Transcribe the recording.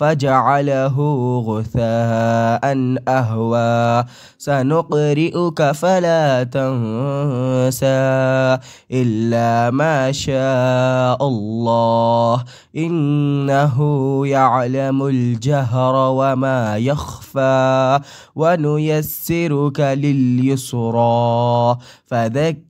فجعله غثاء أهوى سنقرئك فلا تنسى إلا ما شاء الله إنه يعلم الجهر وما يخفى ونيسرك لليسرى فذكر